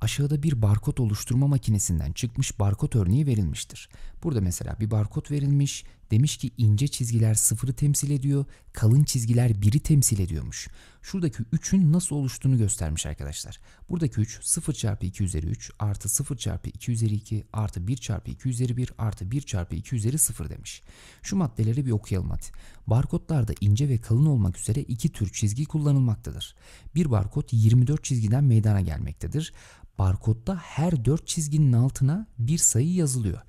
aşağıda bir barkod oluşturma makinesinden çıkmış barkod örneği verilmiştir. Burada mesela bir barkod verilmiş, Demiş ki ince çizgiler sıfırı temsil ediyor, kalın çizgiler biri temsil ediyormuş. Şuradaki 3'ün nasıl oluştuğunu göstermiş arkadaşlar. Buradaki 3 0 çarpı 2 üzeri 3 artı 0 çarpı 2 üzeri 2 artı 1 çarpı 2 üzeri 1 artı 1 çarpı 2 üzeri 0 demiş. Şu maddeleri bir okuyalım hadi. Barkodlarda ince ve kalın olmak üzere iki tür çizgi kullanılmaktadır. Bir barkod 24 çizgiden meydana gelmektedir. Barkodda her 4 çizginin altına bir sayı yazılıyor.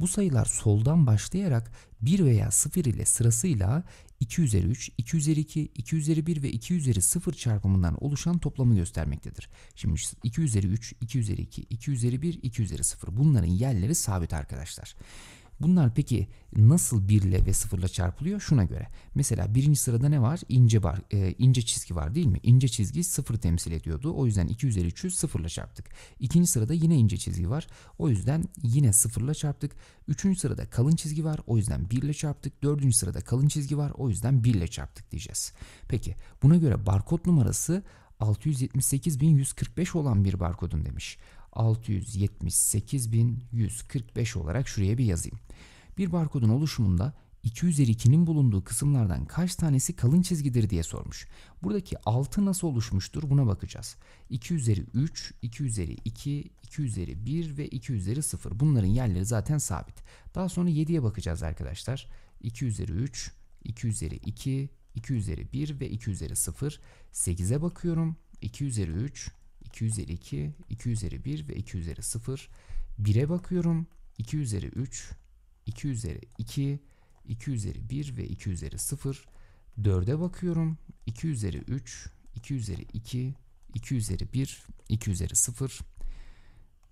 Bu sayılar soldan başlayarak 1 veya 0 ile sırasıyla 2 üzeri 3, 2 üzeri 2, 2 üzeri 1 ve 2 üzeri 0 çarpımından oluşan toplamı göstermektedir. Şimdi 2 üzeri 3, 2 üzeri 2, 2 üzeri 1, 2 üzeri 0 bunların yerleri sabit arkadaşlar. Bunlar peki nasıl 1 ile ve 0 ile çarpılıyor? Şuna göre. Mesela birinci sırada ne var? İnce, bar, e, ince çizgi var değil mi? İnce çizgi 0 temsil ediyordu. O yüzden 2 üzeri 3'ü 0 ile çarptık. İkinci sırada yine ince çizgi var. O yüzden yine 0 ile çarptık. Üçüncü sırada kalın çizgi var. O yüzden 1 ile çarptık. Dördüncü sırada kalın çizgi var. O yüzden 1 ile çarptık diyeceğiz. Peki buna göre barkod numarası 678.145 olan bir barkodun demiş. 678.145 olarak şuraya bir yazayım. Bir barkodun oluşumunda 2 üzeri 2'nin bulunduğu kısımlardan kaç tanesi kalın çizgidir diye sormuş. Buradaki 6 nasıl oluşmuştur buna bakacağız. 2 üzeri 3, 2 üzeri 2, 2 üzeri 1 ve 2 üzeri 0. Bunların yerleri zaten sabit. Daha sonra 7'ye bakacağız arkadaşlar. 2 üzeri 3, 2 üzeri 2, 2 üzeri 1 ve 2 üzeri 0. 8'e bakıyorum. 2 üzeri 3, 2 üzeri 2, 2 üzeri 1 ve 2 üzeri 0. 1'e bakıyorum. 2 üzeri 3, 2 üzeri 2, 2 üzeri 1 ve 2 üzeri 0. 4'e bakıyorum. 2 üzeri 3, 2 üzeri 2, 2 üzeri 1, 2 üzeri 0.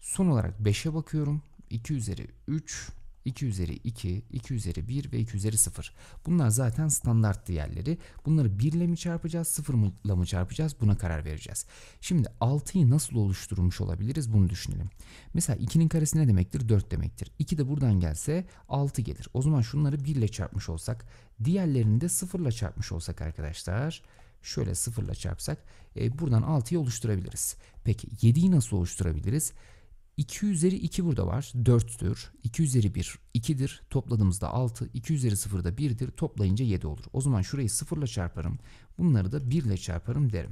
Son olarak 5'e bakıyorum. 2 üzeri 3, 2 üzeri 2, 2 üzeri 1 ve 2 üzeri 0. Bunlar zaten standart değerleri. Bunları 1 ile mi çarpacağız, 0 ile mi çarpacağız buna karar vereceğiz. Şimdi 6'yı nasıl oluşturmuş olabiliriz bunu düşünelim. Mesela 2'nin karesi ne demektir? 4 demektir. 2 de buradan gelse 6 gelir. O zaman şunları 1 ile çarpmış olsak, diğerlerini de 0 ile çarpmış olsak arkadaşlar şöyle sıfırla çarpsak e, buradan 6'yı oluşturabiliriz. Peki 7'yi nasıl oluşturabiliriz? 2 üzeri 2 burada var. 4'tür. 2 üzeri 1 2'dir. Topladığımızda 6. 2 üzeri 0 da 1'dir. Toplayınca 7 olur. O zaman şurayı 0 ile çarparım. Bunları da 1 ile çarparım derim.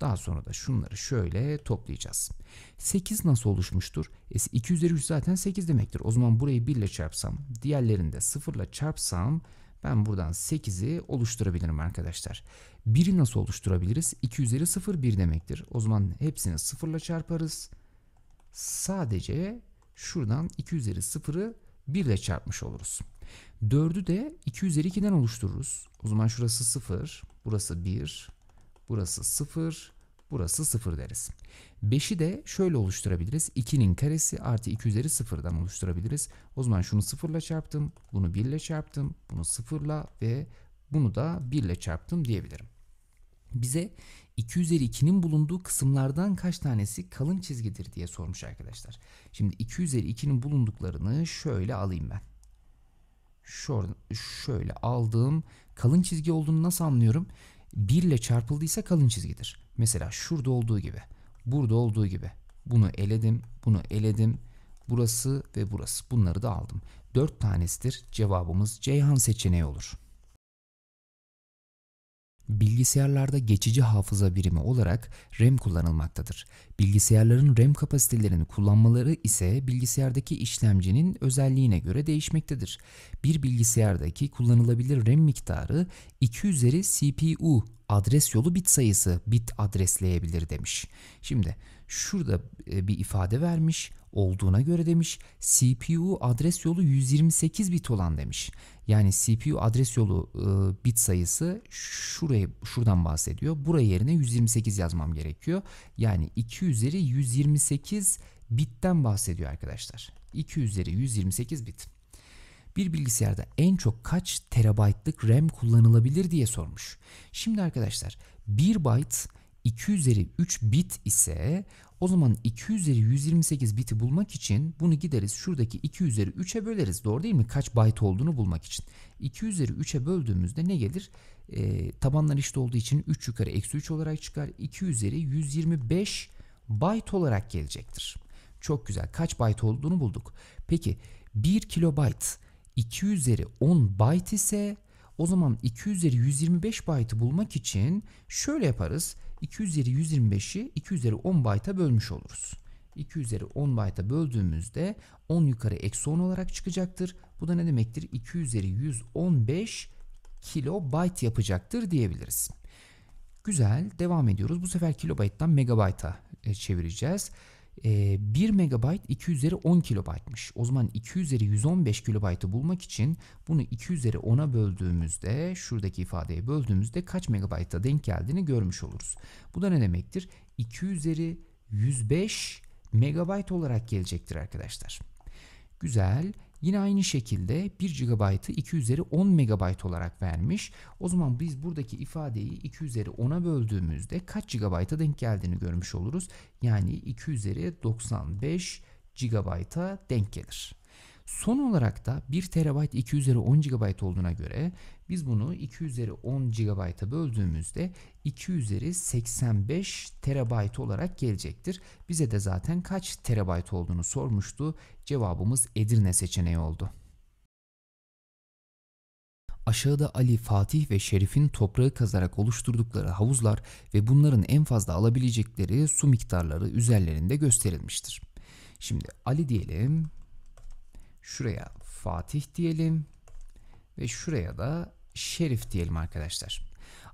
Daha sonra da şunları şöyle toplayacağız. 8 nasıl oluşmuştur? E, 2 üzeri 3 zaten 8 demektir. O zaman burayı 1 ile çarpsam, diğerlerini de 0 ile çarpsam ben buradan 8'i oluşturabilirim arkadaşlar. 1'i nasıl oluşturabiliriz? 2 üzeri 0 1 demektir. O zaman hepsini 0 ile çarparız sadece şuradan 2 üzeri 0'ı 1 ile çarpmış oluruz. 4'ü de 2 üzeri 2'den oluştururuz. O zaman şurası 0, burası 1, burası 0, burası 0 deriz. 5'i de şöyle oluşturabiliriz. 2'nin karesi artı 2 üzeri 0'dan oluşturabiliriz. O zaman şunu 0 ile çarptım, bunu 1 ile çarptım, bunu 0 ile ve bunu da 1 ile çarptım diyebilirim. Bize 2 üzeri 2'nin bulunduğu kısımlardan kaç tanesi kalın çizgidir diye sormuş arkadaşlar. Şimdi 2 üzeri 2'nin bulunduklarını şöyle alayım ben. Şöyle, şöyle aldım. Kalın çizgi olduğunu nasıl anlıyorum? 1 ile çarpıldıysa kalın çizgidir. Mesela şurada olduğu gibi. Burada olduğu gibi. Bunu eledim. Bunu eledim. Burası ve burası. Bunları da aldım. 4 tanesidir. Cevabımız Ceyhan seçeneği olur. Bilgisayarlarda geçici hafıza birimi olarak RAM kullanılmaktadır. Bilgisayarların RAM kapasitelerini kullanmaları ise bilgisayardaki işlemcinin özelliğine göre değişmektedir. Bir bilgisayardaki kullanılabilir RAM miktarı 2 üzeri CPU adres yolu bit sayısı bit adresleyebilir demiş. Şimdi şurada e, bir ifade vermiş olduğuna göre demiş CPU adres yolu 128 bit olan demiş. Yani CPU adres yolu e, bit sayısı şuraya şuradan bahsediyor. Buraya yerine 128 yazmam gerekiyor. Yani 2 üzeri 128 bitten bahsediyor arkadaşlar. 2 üzeri 128 bit. Bir bilgisayarda en çok kaç terabaytlık RAM kullanılabilir diye sormuş. Şimdi arkadaşlar 1 byte 2 üzeri 3 bit ise o zaman 2 üzeri 128 biti bulmak için bunu gideriz şuradaki 2 üzeri 3'e böleriz. Doğru değil mi? Kaç byte olduğunu bulmak için. 2 üzeri 3'e böldüğümüzde ne gelir? E, tabanlar eşit olduğu için 3 yukarı eksi 3 olarak çıkar. 2 üzeri 125 byte olarak gelecektir. Çok güzel. Kaç byte olduğunu bulduk. Peki 1 kilobyte 2 üzeri 10 byte ise o zaman 2 üzeri 125 byte'ı bulmak için şöyle yaparız. 2 üzeri 125'i 2 üzeri 10 byte'a bölmüş oluruz. 2 üzeri 10 byte'a böldüğümüzde 10 yukarı eksi 10 olarak çıkacaktır. Bu da ne demektir? 2 üzeri 115 kilobayt yapacaktır diyebiliriz. Güzel devam ediyoruz. Bu sefer kilobayttan megabayta e, çevireceğiz e, ee, 1 megabayt 2 üzeri 10 kilobaytmış. O zaman 2 üzeri 115 kilobaytı bulmak için bunu 2 üzeri 10'a böldüğümüzde şuradaki ifadeye böldüğümüzde kaç megabayta denk geldiğini görmüş oluruz. Bu da ne demektir? 2 üzeri 105 megabayt olarak gelecektir arkadaşlar. Güzel. Yine aynı şekilde 1 GB'ı 2 üzeri 10 MB olarak vermiş. O zaman biz buradaki ifadeyi 2 üzeri 10'a böldüğümüzde kaç GB'a denk geldiğini görmüş oluruz. Yani 2 üzeri 95 GB'a denk gelir. Son olarak da 1 TB 2 üzeri 10 GB olduğuna göre biz bunu 2 üzeri 10 GB'a böldüğümüzde 2 üzeri 85 TB olarak gelecektir. Bize de zaten kaç TB olduğunu sormuştu. Cevabımız Edirne seçeneği oldu. Aşağıda Ali, Fatih ve Şerif'in toprağı kazarak oluşturdukları havuzlar ve bunların en fazla alabilecekleri su miktarları üzerlerinde gösterilmiştir. Şimdi Ali diyelim, Şuraya Fatih diyelim ve şuraya da Şerif diyelim arkadaşlar.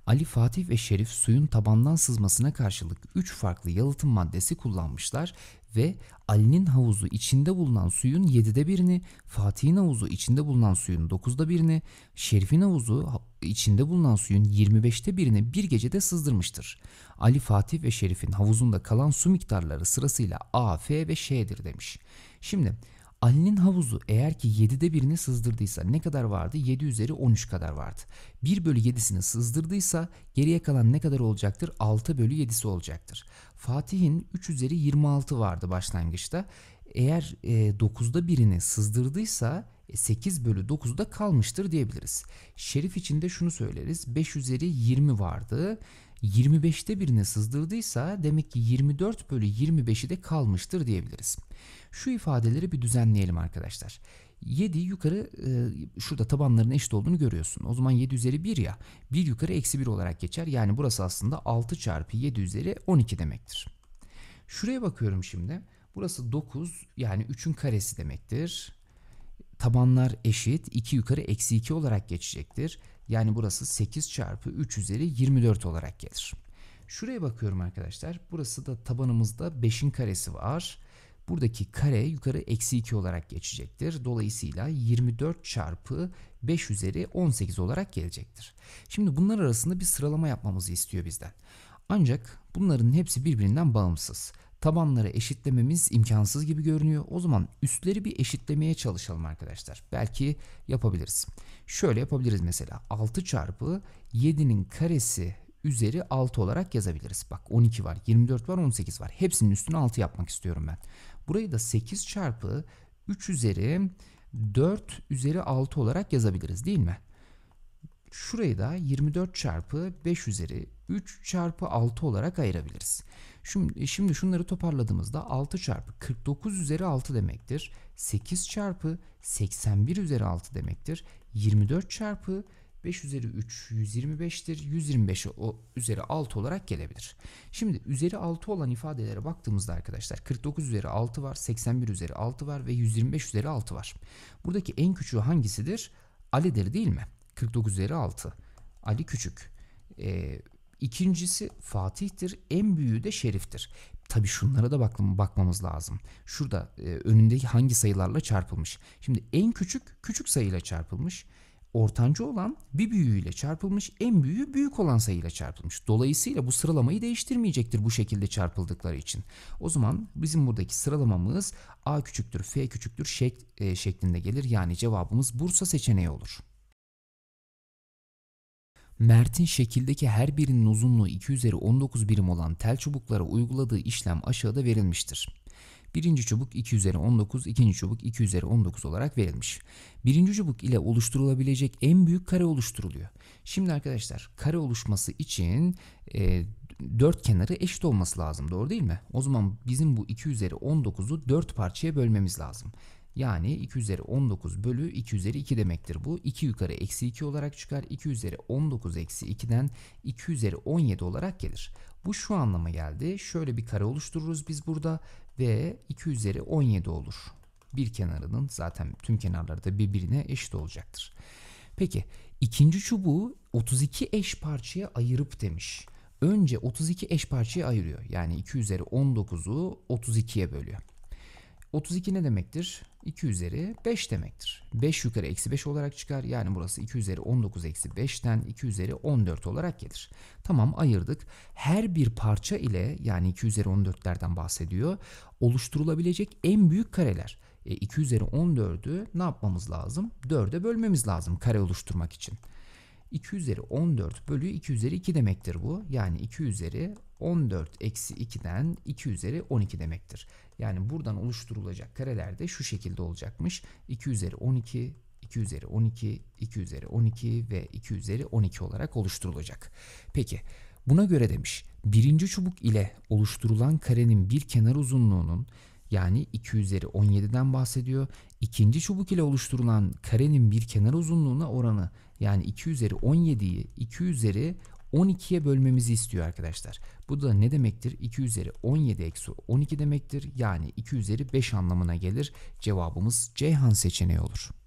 Ali Fatih ve Şerif suyun tabandan sızmasına karşılık 3 farklı yalıtım maddesi kullanmışlar ve Ali'nin havuzu içinde bulunan suyun 7'de birini, Fatih'in havuzu içinde bulunan suyun 9'da birini, Şerif'in havuzu içinde bulunan suyun 25'te birini bir gecede sızdırmıştır. Ali Fatih ve Şerif'in havuzunda kalan su miktarları sırasıyla A, F ve Ş'dir demiş. Şimdi Ali'nin havuzu eğer ki 7'de birini sızdırdıysa ne kadar vardı? 7 üzeri 13 kadar vardı. 1 bölü 7'sini sızdırdıysa geriye kalan ne kadar olacaktır? 6 bölü 7'si olacaktır. Fatih'in 3 üzeri 26 vardı başlangıçta. Eğer e, 9'da birini sızdırdıysa 8 e, bölü 9'da kalmıştır diyebiliriz. Şerif için de şunu söyleriz. 5 üzeri 20 vardı. 25'te birine sızdırdıysa demek ki 24 bölü 25'i de kalmıştır diyebiliriz. Şu ifadeleri bir düzenleyelim arkadaşlar. 7 yukarı e, şurada tabanların eşit olduğunu görüyorsun. O zaman 7 üzeri 1 ya. 1 yukarı eksi 1 olarak geçer. Yani burası aslında 6 çarpı 7 üzeri 12 demektir. Şuraya bakıyorum şimdi. Burası 9 yani 3'ün karesi demektir. Tabanlar eşit 2 yukarı eksi 2 olarak geçecektir. Yani burası 8 çarpı 3 üzeri 24 olarak gelir. Şuraya bakıyorum arkadaşlar. Burası da tabanımızda 5'in karesi var. Buradaki kare yukarı eksi 2 olarak geçecektir. Dolayısıyla 24 çarpı 5 üzeri 18 olarak gelecektir. Şimdi bunlar arasında bir sıralama yapmamızı istiyor bizden. Ancak bunların hepsi birbirinden bağımsız tabanları eşitlememiz imkansız gibi görünüyor. O zaman üstleri bir eşitlemeye çalışalım arkadaşlar. Belki yapabiliriz. Şöyle yapabiliriz mesela 6 çarpı 7'nin karesi üzeri 6 olarak yazabiliriz. Bak 12 var, 24 var, 18 var. Hepsinin üstüne 6 yapmak istiyorum ben. Burayı da 8 çarpı 3 üzeri 4 üzeri 6 olarak yazabiliriz değil mi? Şurayı da 24 çarpı 5 üzeri 3 çarpı 6 olarak ayırabiliriz. Şimdi, e, şimdi şunları toparladığımızda 6 çarpı 49 üzeri 6 demektir. 8 çarpı 81 üzeri 6 demektir. 24 çarpı 5 üzeri 3 125'tir. 125 o üzeri 6 olarak gelebilir. Şimdi üzeri 6 olan ifadelere baktığımızda arkadaşlar 49 üzeri 6 var, 81 üzeri 6 var ve 125 üzeri 6 var. Buradaki en küçüğü hangisidir? Ali'dir değil mi? 49 üzeri 6. Ali küçük. Ee, İkincisi Fatih'tir. En büyüğü de Şerif'tir. Tabii şunlara da bakmamız lazım. Şurada e, önündeki hangi sayılarla çarpılmış. Şimdi en küçük küçük sayıyla çarpılmış. Ortancı olan bir büyüğüyle çarpılmış. En büyüğü büyük olan sayıyla çarpılmış. Dolayısıyla bu sıralamayı değiştirmeyecektir bu şekilde çarpıldıkları için. O zaman bizim buradaki sıralamamız A küçüktür F küçüktür şek, e, şeklinde gelir. Yani cevabımız Bursa seçeneği olur. Mert'in şekildeki her birinin uzunluğu 2 üzeri 19 birim olan tel çubuklara uyguladığı işlem aşağıda verilmiştir. Birinci çubuk 2 üzeri 19, ikinci çubuk 2 üzeri 19 olarak verilmiş. Birinci çubuk ile oluşturulabilecek en büyük kare oluşturuluyor. Şimdi arkadaşlar kare oluşması için e, dört kenarı eşit olması lazım doğru değil mi? O zaman bizim bu 2 üzeri 19'u 4 parçaya bölmemiz lazım. Yani 2 üzeri 19 bölü 2 üzeri 2 demektir bu. 2 yukarı eksi 2 olarak çıkar. 2 üzeri 19 eksi 2'den 2 üzeri 17 olarak gelir. Bu şu anlama geldi. Şöyle bir kare oluştururuz biz burada ve 2 üzeri 17 olur. Bir kenarının zaten tüm kenarları da birbirine eşit olacaktır. Peki ikinci çubuğu 32 eş parçaya ayırıp demiş. Önce 32 eş parçaya ayırıyor. Yani 2 üzeri 19'u 32'ye bölüyor. 32 ne demektir? 2 üzeri 5 demektir. 5 yukarı eksi 5 olarak çıkar. Yani burası 2 üzeri 19 eksi 5'ten 2 üzeri 14 olarak gelir. Tamam ayırdık. Her bir parça ile yani 2 üzeri 14'lerden bahsediyor. Oluşturulabilecek en büyük kareler. E, 2 üzeri 14'ü ne yapmamız lazım? 4'e bölmemiz lazım kare oluşturmak için. 2 üzeri 14 bölü 2 üzeri 2 demektir bu. Yani 2 üzeri 14 eksi 2'den 2 üzeri 12 demektir. Yani buradan oluşturulacak kareler de şu şekilde olacakmış. 2 üzeri 12, 2 üzeri 12, 2 üzeri 12 ve 2 üzeri 12 olarak oluşturulacak. Peki buna göre demiş birinci çubuk ile oluşturulan karenin bir kenar uzunluğunun yani 2 üzeri 17'den bahsediyor. İkinci çubuk ile oluşturulan karenin bir kenar uzunluğuna oranı yani 2 üzeri 17'yi 2 üzeri 12'ye bölmemizi istiyor arkadaşlar. Bu da ne demektir? 2 üzeri 17 eksi 12 demektir. Yani 2 üzeri 5 anlamına gelir. Cevabımız Ceyhan seçeneği olur.